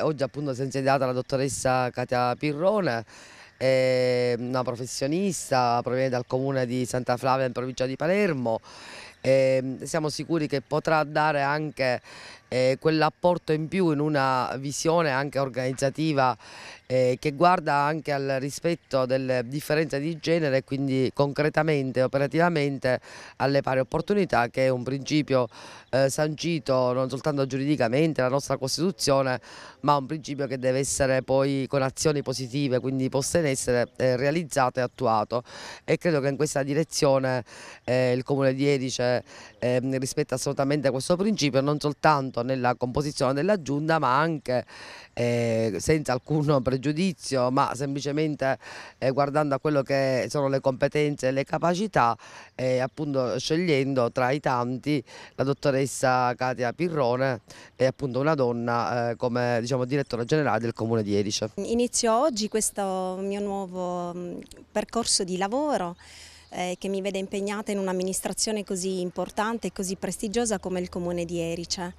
oggi appunto si è insediata la dottoressa Katia Pirrone, ehm, una professionista proviene dal comune di Santa Flavia in provincia di Palermo eh, siamo sicuri che potrà dare anche eh, quell'apporto in più in una visione anche organizzativa eh, che guarda anche al rispetto delle differenze di genere e quindi concretamente, e operativamente alle pari opportunità che è un principio eh, sancito non soltanto giuridicamente la nostra Costituzione ma un principio che deve essere poi con azioni positive quindi poste in essere eh, realizzato e attuato e credo che in questa direzione eh, il Comune di Edice eh, ehm, rispetta assolutamente questo principio non soltanto nella composizione della giunta ma anche eh, senza alcun pregiudizio ma semplicemente eh, guardando a quello che sono le competenze e le capacità e eh, appunto scegliendo tra i tanti la dottoressa Katia Pirrone è appunto una donna eh, come diciamo, direttore generale del comune di Erice. Inizio oggi questo mio nuovo mm, percorso di lavoro eh, che mi vede impegnata in un'amministrazione così importante e così prestigiosa come il Comune di Erice.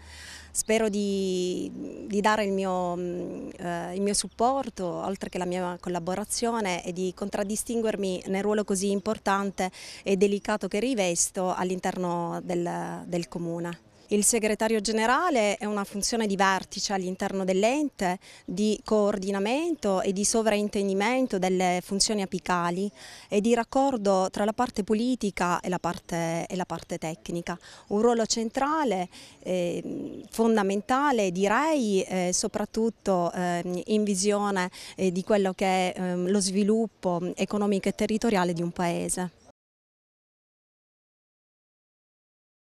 Spero di, di dare il mio, mm, eh, il mio supporto, oltre che la mia collaborazione, e di contraddistinguermi nel ruolo così importante e delicato che rivesto all'interno del, del Comune. Il segretario generale è una funzione di vertice all'interno dell'ente, di coordinamento e di sovraintendimento delle funzioni apicali e di raccordo tra la parte politica e la parte, e la parte tecnica. Un ruolo centrale, eh, fondamentale direi, eh, soprattutto eh, in visione eh, di quello che è ehm, lo sviluppo economico e territoriale di un paese.